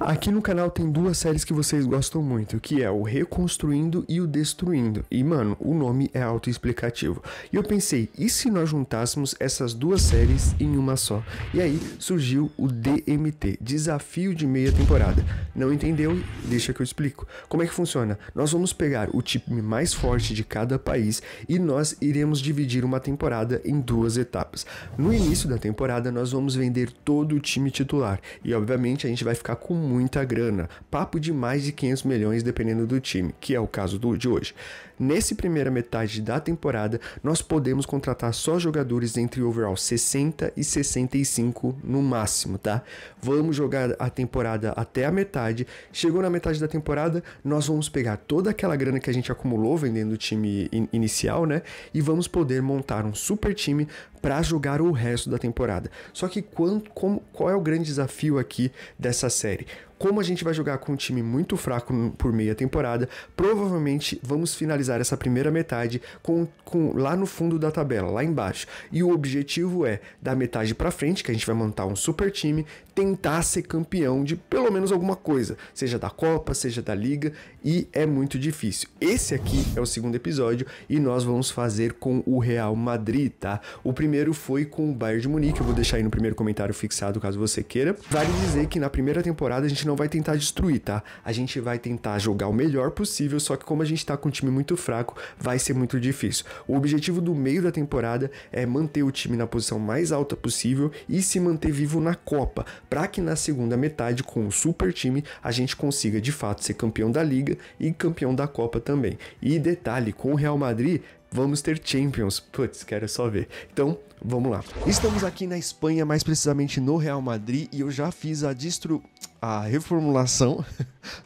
Aqui no canal tem duas séries que vocês gostam muito, que é o Reconstruindo e o Destruindo. E mano, o nome é autoexplicativo. E eu pensei, e se nós juntássemos essas duas séries em uma só? E aí surgiu o DMT, Desafio de Meia Temporada. Não entendeu? Deixa que eu explico. Como é que funciona? Nós vamos pegar o time mais forte de cada país e nós iremos dividir uma temporada em duas etapas. No início da temporada nós vamos vender todo o time titular e obviamente a gente vai ficar com muita grana, papo de mais de 500 milhões dependendo do time, que é o caso do, de hoje. Nessa primeira metade da temporada, nós podemos contratar só jogadores entre overall 60 e 65 no máximo, tá? Vamos jogar a temporada até a metade. Chegou na metade da temporada, nós vamos pegar toda aquela grana que a gente acumulou vendendo o time in inicial, né? E vamos poder montar um super time para jogar o resto da temporada. Só que quando, como, qual é o grande desafio aqui dessa série? Como a gente vai jogar com um time muito fraco por meia temporada, provavelmente vamos finalizar essa primeira metade com, com lá no fundo da tabela, lá embaixo. E o objetivo é, da metade para frente, que a gente vai montar um super time, tentar ser campeão de pelo menos alguma coisa, seja da Copa, seja da Liga, e é muito difícil. Esse aqui é o segundo episódio e nós vamos fazer com o Real Madrid, tá? O primeiro foi com o Bayern de Munique, eu vou deixar aí no primeiro comentário fixado caso você queira. Vale dizer que na primeira temporada a gente não não vai tentar destruir, tá? A gente vai tentar jogar o melhor possível, só que como a gente tá com um time muito fraco, vai ser muito difícil. O objetivo do meio da temporada é manter o time na posição mais alta possível e se manter vivo na Copa, para que na segunda metade, com o super time, a gente consiga de fato ser campeão da Liga e campeão da Copa também. E detalhe, com o Real Madrid, vamos ter Champions. Putz, quero só ver. Então, vamos lá. Estamos aqui na Espanha, mais precisamente no Real Madrid, e eu já fiz a destru a reformulação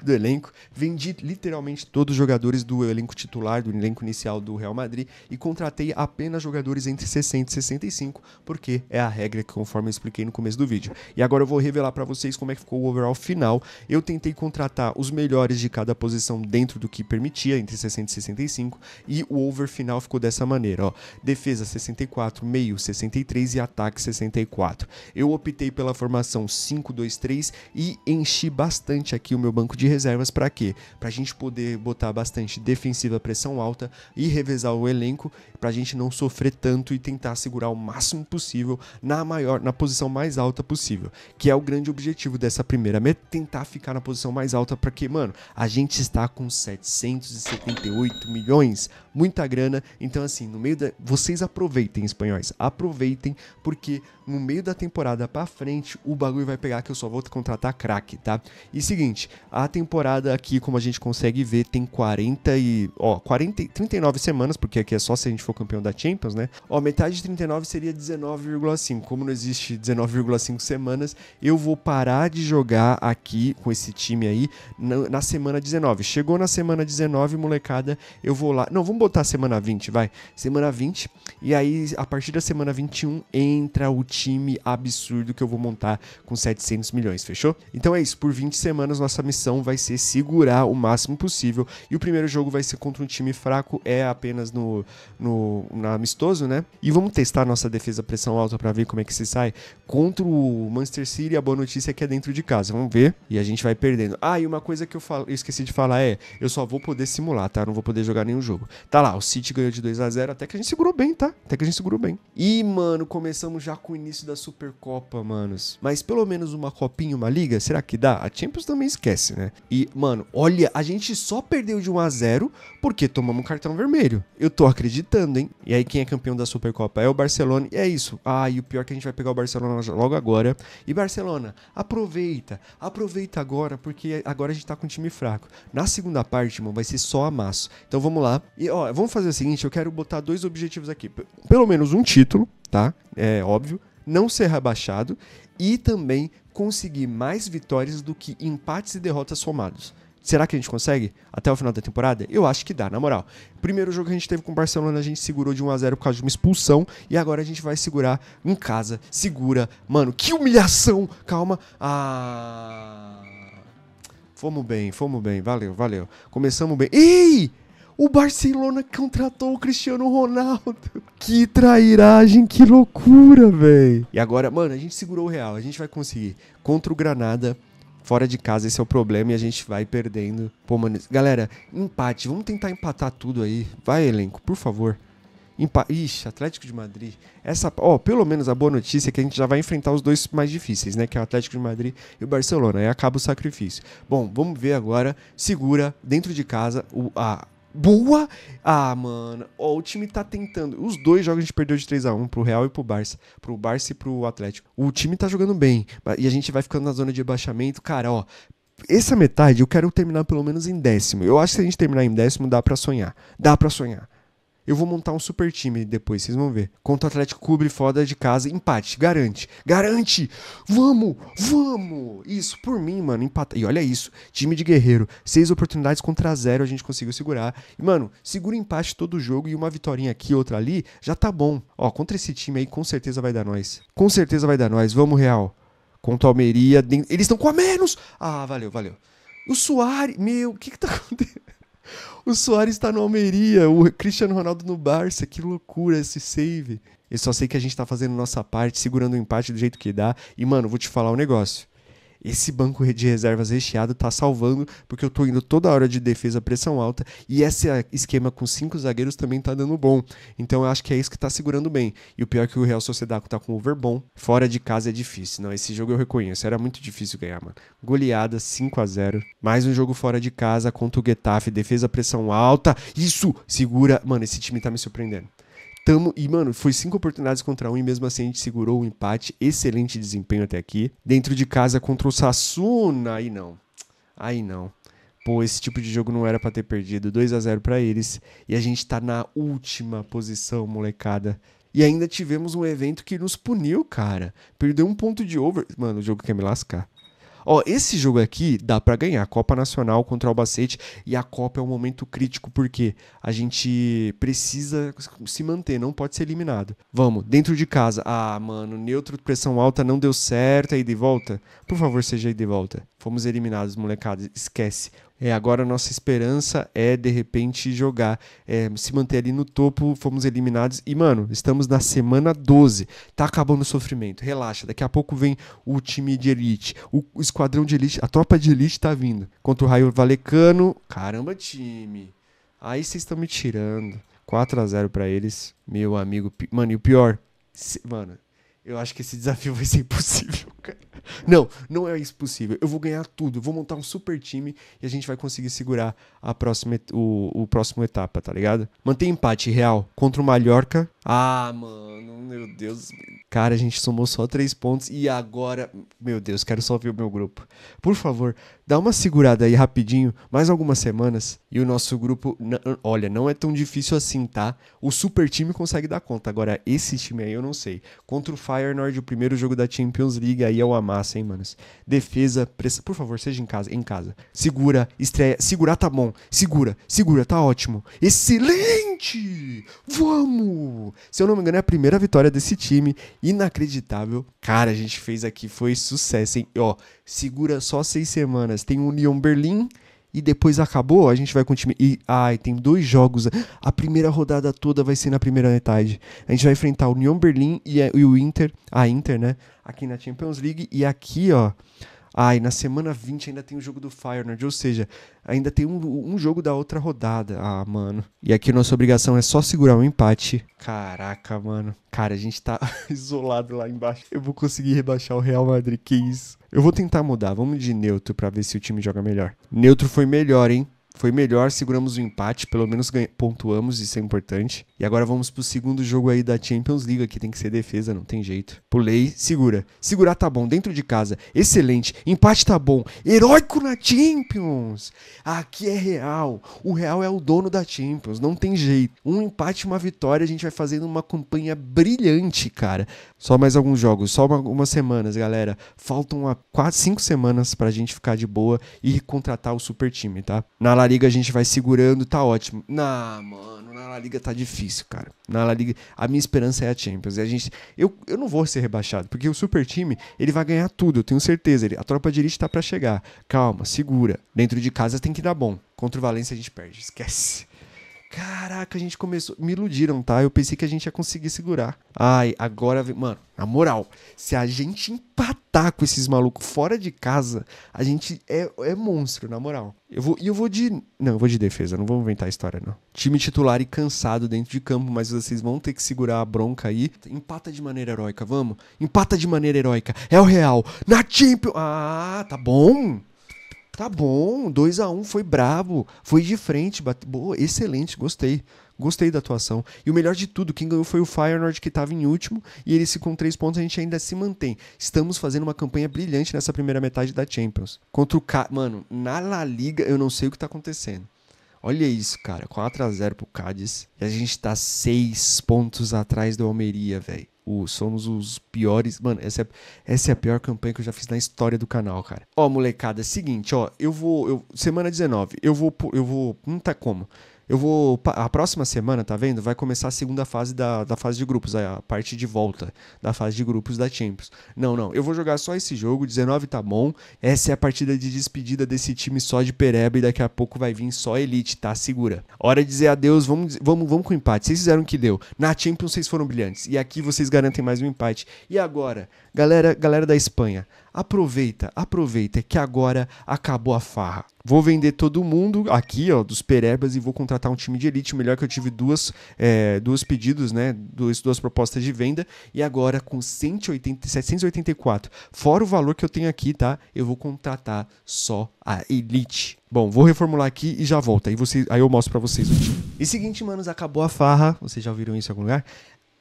do elenco, vendi literalmente todos os jogadores do elenco titular, do elenco inicial do Real Madrid e contratei apenas jogadores entre 60 e 65, porque é a regra que conforme eu expliquei no começo do vídeo. E agora eu vou revelar para vocês como é que ficou o overall final. Eu tentei contratar os melhores de cada posição dentro do que permitia, entre 60 e 65, e o over final ficou dessa maneira, ó. Defesa 64, meio 63 e ataque 64. Eu optei pela formação 5-2-3 e enchi bastante aqui o meu banco de reservas para quê? Para a gente poder botar bastante defensiva pressão alta e revezar o elenco para a gente não sofrer tanto e tentar segurar o máximo possível na maior, na posição mais alta possível, que é o grande objetivo dessa primeira meta, tentar ficar na posição mais alta para que, mano, a gente está com 778 milhões, muita grana, então assim, no meio da vocês aproveitem espanhóis, aproveitem porque no meio da temporada para frente o bagulho vai pegar que eu só vou contratar craque craque, tá? E seguinte, a temporada aqui, como a gente consegue ver, tem 40 e, ó, 40, 39 semanas, porque aqui é só se a gente for campeão da Champions, né? Ó, metade de 39 seria 19,5. Como não existe 19,5 semanas, eu vou parar de jogar aqui com esse time aí na, na semana 19. Chegou na semana 19, molecada, eu vou lá. Não, vamos botar semana 20, vai. Semana 20. E aí, a partir da semana 21, entra o time absurdo que eu vou montar com 700 milhões, fechou? Então, então é isso, por 20 semanas nossa missão vai ser segurar o máximo possível. E o primeiro jogo vai ser contra um time fraco, é apenas no, no na amistoso, né? E vamos testar nossa defesa pressão alta para ver como é que se sai contra o Manchester City. A boa notícia é que é dentro de casa. Vamos ver e a gente vai perdendo. Ah, e uma coisa que eu, falo, eu esqueci de falar é, eu só vou poder simular, tá? Eu não vou poder jogar nenhum jogo. Tá lá, o City ganhou de 2 a 0, até que a gente segurou bem, tá? Até que a gente segurou bem. E mano, começamos já com o início da Supercopa, manos. Mas pelo menos uma copinha, uma liga, você será que dá? A Champions também esquece, né? E, mano, olha, a gente só perdeu de 1 a 0 porque tomamos um cartão vermelho. Eu tô acreditando, hein? E aí, quem é campeão da Supercopa é o Barcelona. E é isso. Ah, e o pior é que a gente vai pegar o Barcelona logo agora. E Barcelona, aproveita. Aproveita agora, porque agora a gente tá com um time fraco. Na segunda parte, mano, vai ser só amasso. Então vamos lá. E ó, vamos fazer o seguinte: eu quero botar dois objetivos aqui. Pelo menos um título, tá? É óbvio. Não ser rebaixado e também conseguir mais vitórias do que empates e derrotas somados. Será que a gente consegue? Até o final da temporada? Eu acho que dá, na moral. Primeiro jogo que a gente teve com o Barcelona, a gente segurou de 1x0 por causa de uma expulsão. E agora a gente vai segurar em casa. Segura. Mano, que humilhação! Calma. Ah. Fomos bem, fomos bem. Valeu, valeu. Começamos bem. Ih! O Barcelona contratou o Cristiano Ronaldo. Que trairagem, que loucura, velho. E agora, mano, a gente segurou o Real, a gente vai conseguir. Contra o Granada, fora de casa, esse é o problema e a gente vai perdendo. Pô, mano, galera, empate, vamos tentar empatar tudo aí. Vai, elenco, por favor. Empa Ixi, Atlético de Madrid. Essa, ó, pelo menos a boa notícia é que a gente já vai enfrentar os dois mais difíceis, né? Que é o Atlético de Madrid e o Barcelona. Aí acaba o sacrifício. Bom, vamos ver agora. Segura, dentro de casa, o, a, boa. Ah, mano, ó, o time tá tentando. Os dois jogos a gente perdeu de 3 a 1 pro Real e pro Barça, pro Barça e pro Atlético. O time tá jogando bem e a gente vai ficando na zona de rebaixamento, cara, ó. Essa metade eu quero terminar pelo menos em décimo. Eu acho que se a gente terminar em décimo dá para sonhar. Dá para sonhar. Eu vou montar um super time depois, vocês vão ver. Contra o Atlético cubre foda de casa, empate, garante. Garante! Vamos! Vamos! Isso, por mim, mano, empata. E olha isso, time de guerreiro. Seis oportunidades contra zero a gente conseguiu segurar. E, mano, segura empate todo jogo e uma vitória aqui, outra ali, já tá bom. Ó, contra esse time aí, com certeza vai dar nós. Com certeza vai dar nós. Vamos, Real. Contra o Almeria, eles estão com a menos! Ah, valeu, valeu. O Soares, meu, o que que tá acontecendo? O Soares está no Almeria, o Cristiano Ronaldo no Barça. Que loucura esse save. Eu só sei que a gente tá fazendo nossa parte, segurando o empate do jeito que dá. E, mano, vou te falar um negócio esse banco de reservas recheado tá salvando, porque eu tô indo toda hora de defesa pressão alta e esse esquema com cinco zagueiros também tá dando bom. Então eu acho que é isso que tá segurando bem. E o pior é que o Real Sociedade tá com over bom, fora de casa é difícil. Não, esse jogo eu reconheço, era muito difícil ganhar, mano. Goleada 5 a 0. Mais um jogo fora de casa contra o Getafe, defesa pressão alta. Isso segura, mano, esse time tá me surpreendendo. Tamo, e, mano, foi cinco oportunidades contra um e mesmo assim a gente segurou o empate. Excelente desempenho até aqui. Dentro de casa contra o Sassuna, aí não. Aí não. Pô, esse tipo de jogo não era para ter perdido. 2 a 0 para eles. E a gente tá na última posição, molecada. E ainda tivemos um evento que nos puniu, cara. Perdeu um ponto de over. Mano, o jogo quer me lascar. Ó, esse jogo aqui dá para ganhar a Copa Nacional contra o Albacete e a Copa é um momento crítico porque a gente precisa se manter, não pode ser eliminado. Vamos, dentro de casa. Ah, mano, neutro, pressão alta não deu certo, aí de volta. Por favor, seja aí de volta. Fomos eliminados, molecada. Esquece. É, agora a nossa esperança é, de repente, jogar, é, se manter ali no topo. Fomos eliminados. E, mano, estamos na semana 12. Tá acabando o sofrimento. Relaxa. Daqui a pouco vem o time de elite, o, esquadrão de elite, a tropa de elite tá vindo. Contra o Raio Valecano. Caramba, time. Aí vocês estão me tirando. 4 a 0 para eles. Meu amigo. Mano, e o pior. Mano, eu acho que esse desafio vai ser impossível, cara. Não, não é isso possível. Eu vou ganhar tudo, vou montar um super time e a gente vai conseguir segurar a próxima, o, o próximo etapa, tá ligado? Manter empate real contra o Mallorca. Ah, mano, meu Deus. Cara, a gente somou só três pontos e agora, meu Deus, quero só ver o meu grupo. Por favor, dá uma segurada aí rapidinho, mais algumas semanas, e o nosso grupo, olha, não é tão difícil assim, tá? O super time consegue dar conta. Agora, esse time aí eu não sei. Contra o Feyenoord, o primeiro jogo da Champions League, aí é o amassa, hein, manos? Defesa, pressa, por favor, seja em casa, em casa. Segura, estreia, segurar tá bom, segura, segura, tá ótimo. Excelente! Vamos! Se eu não me engano, é a primeira vitória desse time, inacreditável. Cara, a gente fez aqui, foi sucesso, hein? Ó, segura só seis semanas tem tem União Berlim e depois acabou, a gente vai continuar. E ai, tem dois jogos. A primeira rodada toda vai ser na primeira metade. A gente vai enfrentar o União Berlim e, e o Inter, a Inter, né? Aqui na Champions League. E aqui, ó, Ai, na semana 20 ainda tem o jogo do Fire Nerd, ou seja, ainda tem um, um jogo da outra rodada. Ah, mano. E aqui nossa obrigação é só segurar o um empate. Caraca, mano. Cara, a gente tá isolado lá embaixo. Eu vou conseguir rebaixar o Real Madrid, que isso. Eu vou tentar mudar. Vamos de neutro para ver se o time joga melhor. Neutro foi melhor, hein? Foi melhor, seguramos o empate, pelo menos pontuamos, isso é importante. E agora vamos pro segundo jogo aí da Champions League, que tem que ser defesa, não tem jeito. Pulei, segura. Segurar tá bom, dentro de casa, excelente. Empate tá bom, heróico na Champions! Aqui é Real, o Real é o dono da Champions, não tem jeito. Um empate, uma vitória, a gente vai fazendo uma campanha brilhante, cara. Só mais alguns jogos, só uma, algumas semanas, galera. Faltam ah, quase cinco semanas pra gente ficar de boa e contratar o super time, tá? Na La Liga a gente vai segurando, tá ótimo. Não, mano, na La Liga tá difícil, cara. Na La Liga, a minha esperança é a Champions. E a gente, eu, eu não vou ser rebaixado, porque o super time, ele vai ganhar tudo, eu tenho certeza. Ele, a tropa de elite tá para chegar. Calma, segura. Dentro de casa tem que dar bom. Contra o Valência a gente perde, esquece. Caraca, a gente começou. Me iludiram, tá? Eu pensei que a gente ia conseguir segurar. Ai, agora. Mano, na moral, se a gente empatar com esses malucos fora de casa, a gente é, é monstro, na moral. Eu vou, e eu vou de. Não, eu vou de defesa, não vou inventar história, não. Time titular e cansado dentro de campo, mas vocês vão ter que segurar a bronca aí. Empata de maneira heróica, vamos? Empata de maneira heróica. É o real. Na Champions. Ah, tá bom. Tá bom, 2 a 1 um, foi brabo, foi de frente, bate... Boa, excelente, gostei. Gostei da atuação. E o melhor de tudo, quem ganhou foi o Nord, que estava em último, e ele se com três pontos a gente ainda se mantém. Estamos fazendo uma campanha brilhante nessa primeira metade da Champions. Contra o Cádiz, mano, na La Liga eu não sei o que está acontecendo. Olha isso, cara, 4 a 0 pro Cádiz, e a gente está 6 pontos atrás do Almeria, velho. O, somos os piores. Mano, essa é, essa é a pior campanha que eu já fiz na história do canal, cara. Ó, molecada, é seguinte, ó. Eu vou. Eu, semana 19, eu vou. Eu vou. Não tá como. Eu vou. A próxima semana, tá vendo? Vai começar a segunda fase da, da fase de grupos, a parte de volta da fase de grupos da Champions. Não, não. Eu vou jogar só esse jogo, 19 tá bom. Essa é a partida de despedida desse time só de Pereba e daqui a pouco vai vir só Elite, tá? Segura. Hora de dizer adeus, vamos, vamos, vamos com o empate. Vocês fizeram o que deu. Na Champions vocês foram brilhantes. E aqui vocês garantem mais um empate. E agora, galera, galera da Espanha, aproveita, aproveita é que agora acabou a farra. Vou vender todo mundo aqui, ó, dos Perebas e vou contratar um time de elite. Melhor é que eu tive duas, é, duas pedidos, né? Duas, duas propostas de venda. E agora com 180, 784, fora o valor que eu tenho aqui, tá? Eu vou contratar só a elite. Bom, vou reformular aqui e já volto. Aí, você, aí eu mostro para vocês o time. E seguinte, manos, acabou a farra. Vocês já ouviram isso em algum lugar?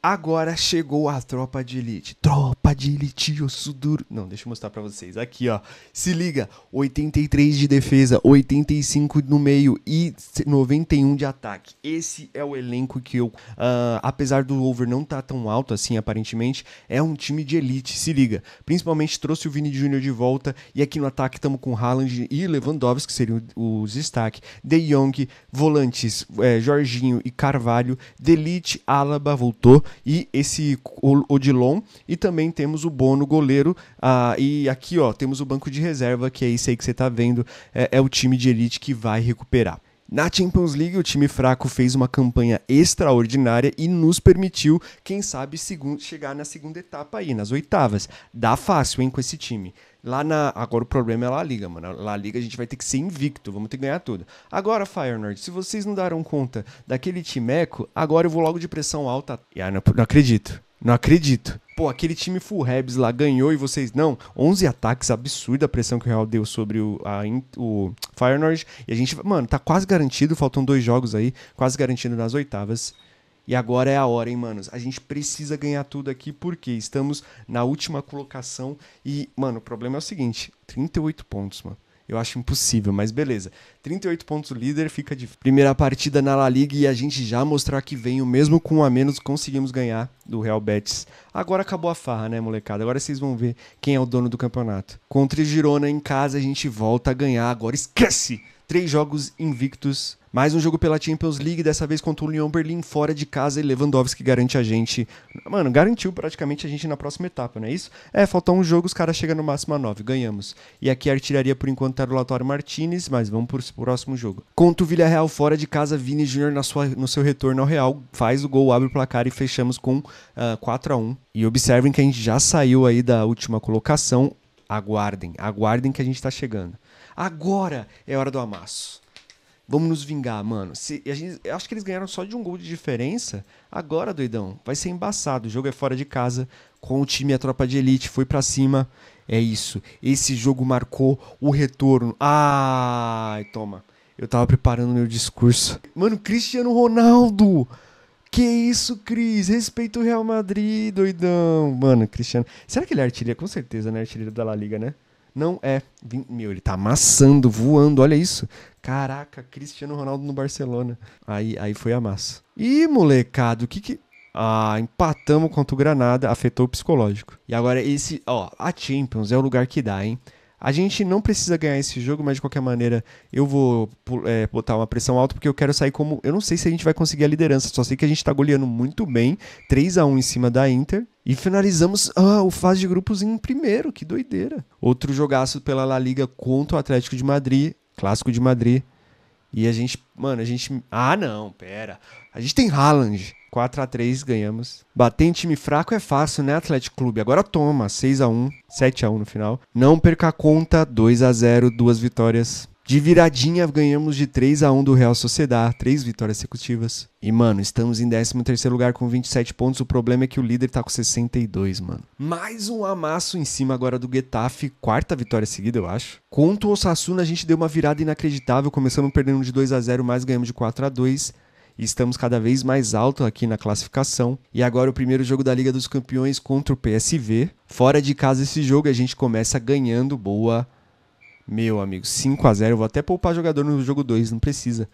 Agora chegou a tropa de elite. Tropa de elite, Osuduro. Não, deixa eu mostrar para vocês. Aqui, ó. Se liga. 83 de defesa, 85 no meio e 91 de ataque. Esse é o elenco que eu... Uh, apesar do over não tá tão alto assim, aparentemente, é um time de elite. Se liga. Principalmente trouxe o Vini Jr. de volta. E aqui no ataque estamos com Haaland e Lewandowski, que seriam os destaques. De Jong, Volantes, é, Jorginho e Carvalho. elite Alaba voltou e esse Odilon. E também temos o Bono, goleiro. Ah, e aqui, ó, temos o banco de reserva, que é isso aí que você está vendo. É, é o time de elite que vai recuperar. Na Champions League, o time fraco fez uma campanha extraordinária e nos permitiu, quem sabe, chegar na segunda etapa aí, nas oitavas. Dá fácil, hein, com esse time. Lá na. Agora o problema é lá a Liga, mano. Lá a Liga a gente vai ter que ser invicto, vamos ter que ganhar tudo. Agora, Fire Nerd, se vocês não deram conta daquele timeco, agora eu vou logo de pressão alta. Ah, não, não acredito. Não acredito. Pô, aquele time full Rebs lá ganhou e vocês não. 11 ataques, absurda a pressão que o Real deu sobre o, a, o Fire North. E a gente, mano, tá quase garantido, faltam dois jogos aí, quase garantido nas oitavas. E agora é a hora, hein, manos? A gente precisa ganhar tudo aqui porque estamos na última colocação e, mano, o problema é o seguinte: 38 pontos, mano eu acho impossível, mas beleza. 38 pontos líder, fica de primeira partida na La Liga e a gente já mostrar que o mesmo com um a menos, conseguimos ganhar do Real Betis. Agora acabou a farra, né, molecada? Agora vocês vão ver quem é o dono do campeonato. Contra Girona em casa, a gente volta a ganhar. Agora esquece três jogos invictos. Mais um jogo pela Champions League, dessa vez contra o Lyon Berlim fora de casa e Lewandowski garante a gente. Mano, garantiu praticamente a gente na próxima etapa, não é isso? É, faltou um jogo, os caras chegam no máximo a nove, ganhamos. E aqui a artilharia por enquanto era o Latório Martinez, mas vamos pro próximo jogo. Contra o Villarreal fora de casa, Vini sua no seu retorno ao Real, faz o gol, abre o placar e fechamos com uh, ah, 4 a 1 E observem que a gente já saiu aí da última colocação. Aguardem, aguardem que a gente tá chegando. Agora é hora do amasso. Vamos nos vingar, mano. Se, gente, eu acho que eles ganharam só de um gol de diferença. Agora, doidão, vai ser embaçado. O jogo é fora de casa. Com o time, a tropa de elite foi para cima. É isso. Esse jogo marcou o retorno. Ai, toma. Eu tava preparando meu discurso. Mano, Cristiano Ronaldo! Que isso, Cris? Respeita o Real Madrid, doidão. Mano, Cristiano. Será que ele é artilheiro? Com certeza, né? Artilheiro da La Liga, né? Não é. Meu, ele tá amassando, voando, olha isso. Caraca, Cristiano Ronaldo no Barcelona. Aí, aí foi massa Ih, molecado, o que que. Ah, empatamos contra o Granada, afetou o psicológico. E agora esse, ó, a Champions é o lugar que dá, hein? A gente não precisa ganhar esse jogo, mas de qualquer maneira eu vou é, botar uma pressão alta porque eu quero sair como. Eu não sei se a gente vai conseguir a liderança, só sei que a gente tá goleando muito bem 3 a 1 em cima da Inter. E finalizamos ah, o fase de grupos em primeiro, que doideira. Outro jogaço pela La Liga contra o Atlético de Madrid, clássico de Madrid. E a gente, mano, a gente. Ah, não, pera. A gente tem Haaland. 4 a 3 ganhamos. Bater em time fraco é fácil, né, Atlético Clube? Agora toma, 6 a 1, 7 a 1 no final. Não perca a conta, 2 a 0, duas vitórias. De viradinha ganhamos de 3 a 1 do Real Sociedad, três vitórias executivas. E mano, estamos em 13 lugar com 27 pontos. O problema é que o líder tá com 62, mano. Mais um amasso em cima agora do Getafe, quarta vitória seguida, eu acho. Contra o Osasuna a gente deu uma virada inacreditável, começamos perdendo de 2 a 0, mas ganhamos de 4 a 2 estamos cada vez mais alto aqui na classificação. E agora o primeiro jogo da Liga dos Campeões contra o PSV. Fora de casa esse jogo, a gente começa ganhando. Boa. Meu amigo, 5 a 0 Eu vou até poupar jogador no jogo 2, não precisa.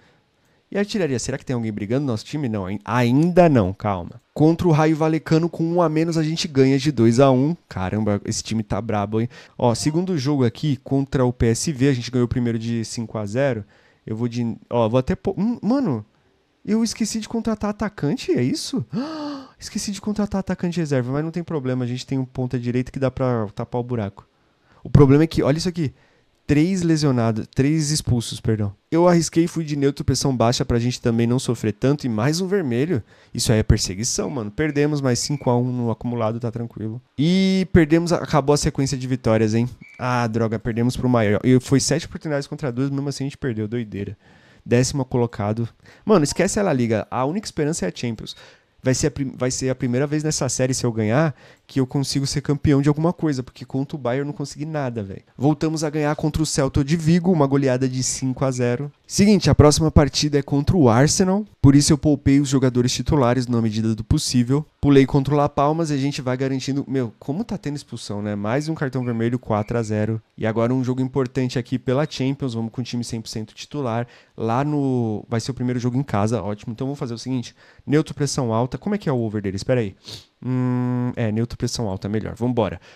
E a artilharia, será que tem alguém brigando no nosso time? Não, ainda não, calma. Contra o Raio Valecano, com 1 um a menos, a gente ganha de 2 a 1 um. Caramba, esse time tá brabo, hein? Ó, segundo jogo aqui, contra o PSV, a gente ganhou o primeiro de 5 a 0 Eu vou de. Ó, vou até. Hum, mano, eu esqueci de contratar atacante, é isso? esqueci de contratar atacante de reserva, mas não tem problema, a gente tem um ponta direita que dá para tapar o buraco. O problema é que, olha isso aqui, três lesionados, três expulsos, perdão. Eu arrisquei e fui de neutro pressão baixa pra gente também não sofrer tanto e mais um vermelho. Isso aí é perseguição, mano. Perdemos, mas 5 a 1 no acumulado tá tranquilo. E perdemos, acabou a sequência de vitórias, hein? Ah, droga, perdemos pro maior. E foi sete oportunidades contra duas, mesmo assim a gente perdeu, doideira décimo colocado. Mano, esquece a La Liga. A única esperança é a Champions. Vai ser a, vai ser a primeira vez nessa série, se eu ganhar, que eu consigo ser campeão de alguma coisa, porque contra o Bayern eu não consegui nada, velho. Voltamos a ganhar contra o Celta de Vigo, uma goleada de 5 a 0. Seguinte, a próxima partida é contra o Arsenal, por isso eu poupei os jogadores titulares na medida do possível. Pulei contra o La Palmas e a gente vai garantindo, meu, como tá tendo expulsão, né? Mais um cartão vermelho 4 a 0. E agora um jogo importante aqui pela Champions, vamos com o time 100% titular. Lá no vai ser o primeiro jogo em casa, ótimo. Então vamos fazer o seguinte, neutro pressão alta. Como é que é o over dele? Espera aí. Hum, é, neutro pressão alta, é melhor. Vamos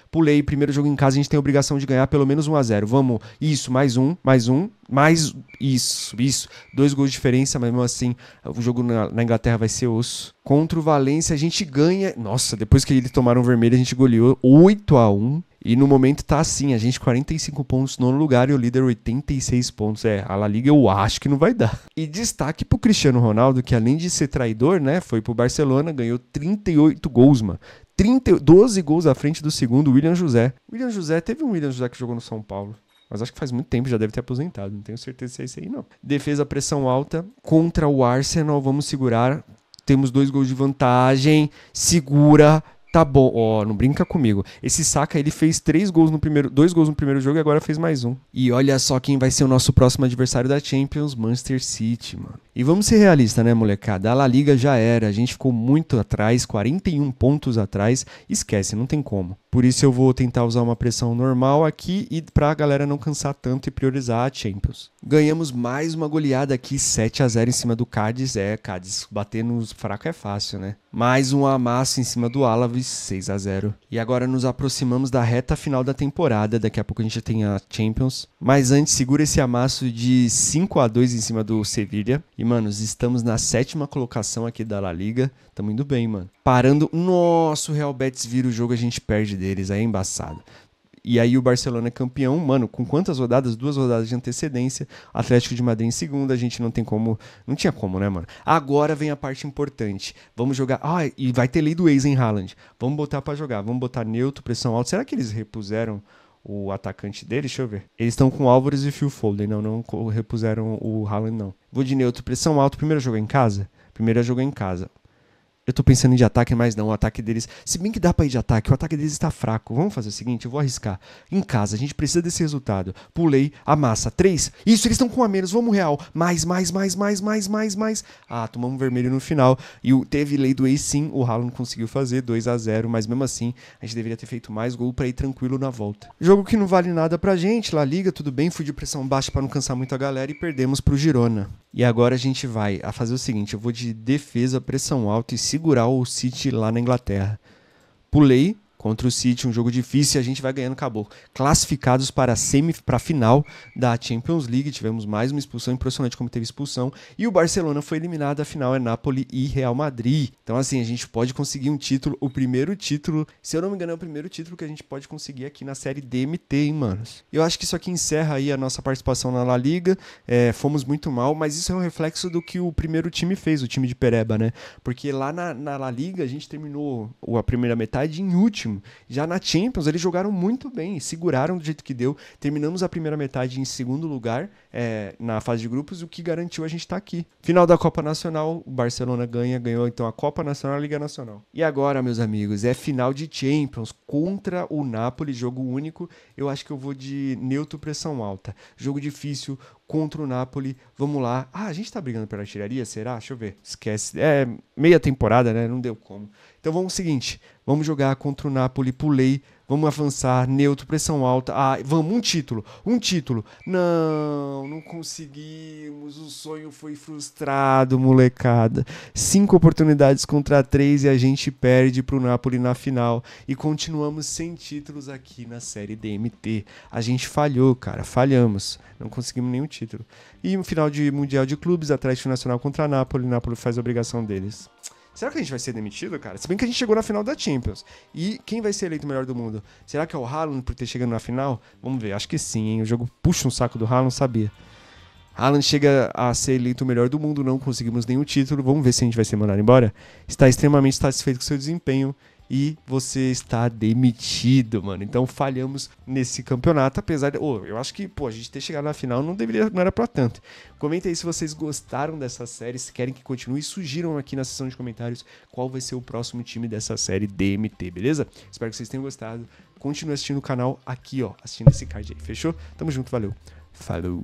Pulei, primeiro jogo em casa, a gente tem a obrigação de ganhar pelo menos 1 a 0 Vamos, isso, mais um, mais um, mais isso, isso. Dois gols de diferença, mas mesmo assim, o jogo na, na Inglaterra vai ser osso. Contra o Valência, a gente ganha. Nossa, depois que eles tomaram vermelho, a gente goleou 8 a 1 e no momento tá assim, a gente 45 pontos no lugar e o líder 86 pontos. É, a La Liga eu acho que não vai dar. E destaque pro Cristiano Ronaldo, que além de ser traidor, né, foi pro Barcelona, ganhou 38 gols, mano. 30, 12 gols à frente do segundo, William José. William José, teve um William José que jogou no São Paulo. Mas acho que faz muito tempo, já deve ter aposentado. Não tenho certeza se é isso aí, não. Defesa, pressão alta contra o Arsenal. Vamos segurar. Temos dois gols de vantagem. Segura. Tá bom, ó, oh, não brinca comigo. Esse Saka, ele fez três gols no primeiro, dois gols no primeiro jogo e agora fez mais um. E olha só quem vai ser o nosso próximo adversário da Champions, Manchester City, mano. E vamos ser realistas, né, molecada? A La Liga já era, a gente ficou muito atrás, 41 pontos atrás. Esquece, não tem como. Por isso eu vou tentar usar uma pressão normal aqui e para a galera não cansar tanto e priorizar a Champions. Ganhamos mais uma goleada aqui, 7 a 0 em cima do Cádiz. É, Cádiz, bater nos fraco é fácil, né? Mais um amasso em cima do Alaves, 6 a 0. E agora nos aproximamos da reta final da temporada, daqui a pouco a gente tem a Champions. Mas antes, segura esse amasso de 5 a 2 em cima do Sevilha e, mano, estamos na sétima colocação aqui da La Liga. Tamo indo bem, mano. Parando. Nossa, o Real Betis vira o jogo, a gente perde deles. Aí é embaçado. E aí o Barcelona é campeão, mano, com quantas rodadas? Duas rodadas de antecedência. Atlético de Madrid em segunda, a gente não tem como. Não tinha como, né, mano? Agora vem a parte importante. Vamos jogar. Ah, e vai ter lei do ex em Haaland. Vamos botar para jogar. Vamos botar neutro, pressão alta. Será que eles repuseram o atacante dele, deixa eu ver. Eles estão com Álvares e Phil Foden, não, não repuseram o Haaland, não. Vou de neutro, pressão alta, primeiro jogo é em casa? Primeiro é jogo é em casa. Eu tô pensando em de ataque, mas não. O ataque deles. Se bem que dá pra ir de ataque, o ataque deles está fraco. Vamos fazer o seguinte: eu vou arriscar. Em casa, a gente precisa desse resultado. Pulei, a massa Três. Isso, eles estão com a menos. Vamos real. Mais, mais, mais, mais, mais, mais, mais. Ah, tomamos vermelho no final. E o, teve lei do ex sim. O Haaland conseguiu fazer 2 a 0 Mas mesmo assim, a gente deveria ter feito mais gol para ir tranquilo na volta. Jogo que não vale nada pra gente. La Liga, tudo bem. Fui de pressão baixa para não cansar muito a galera. E perdemos pro Girona. E agora a gente vai a fazer o seguinte: eu vou de defesa, pressão alta e segurar o City lá na Inglaterra. Pulei contra o City, um jogo difícil, e a gente vai ganhando acabou. Classificados para a semi para final da Champions League, tivemos mais uma expulsão impressionante como teve expulsão, e o Barcelona foi eliminado, a final é Napoli e Real Madrid. Então assim, a gente pode conseguir um título, o primeiro título, se eu não me engano, é o primeiro título que a gente pode conseguir aqui na série DMT, hein, manos. Eu acho que isso aqui encerra aí a nossa participação na La Liga. É, fomos muito mal, mas isso é um reflexo do que o primeiro time fez, o time de Pereba, né? Porque lá na, na La Liga a gente terminou a primeira metade em último já na Champions, eles jogaram muito bem, seguraram do jeito que deu. Terminamos a primeira metade em segundo lugar é, na fase de grupos, o que garantiu a gente estar tá aqui. Final da Copa Nacional, o Barcelona ganha, ganhou então a Copa Nacional e a Liga Nacional. E agora, meus amigos, é final de Champions contra o Napoli, jogo único. Eu acho que eu vou de neutro pressão alta. Jogo difícil, contra o Napoli. Vamos lá. Ah, a gente tá brigando pela artilharia, será? Deixa eu ver. Esquece. É meia temporada, né? Não deu como. Então vamos o seguinte, vamos jogar contra o Napoli, pulei Vamos avançar, neutro, pressão alta. Ah, vamos, um título, um título. Não, não conseguimos. O sonho foi frustrado, molecada. Cinco oportunidades contra três e a gente perde pro Napoli na final. E continuamos sem títulos aqui na série DMT. A gente falhou, cara, falhamos. Não conseguimos nenhum título. E no final de Mundial de Clubes, Atlético Nacional contra Napoli. Napoli faz a obrigação deles. Será que a gente vai ser demitido, cara? Se bem que a gente chegou na final da Champions. E quem vai ser eleito melhor do mundo? Será que é o Haaland por ter chegado na final? Vamos ver, acho que sim, hein? O jogo puxa um saco do Haaland, sabia. Haaland chega a ser eleito o melhor do mundo, não conseguimos nenhum título. Vamos ver se a gente vai ser mandado embora. Está extremamente satisfeito com seu desempenho e você está demitido, mano. Então falhamos nesse campeonato, apesar de. Oh, eu acho que, pô, a gente ter chegado na final não deveria, não era pra tanto. Comenta aí se vocês gostaram dessa série, se querem que continue, sugiram aqui na seção de comentários qual vai ser o próximo time dessa série DMT, beleza? Espero que vocês tenham gostado. Continue assistindo o canal aqui, ó, assistindo esse card aí, fechou? Tamo junto, valeu. Falou!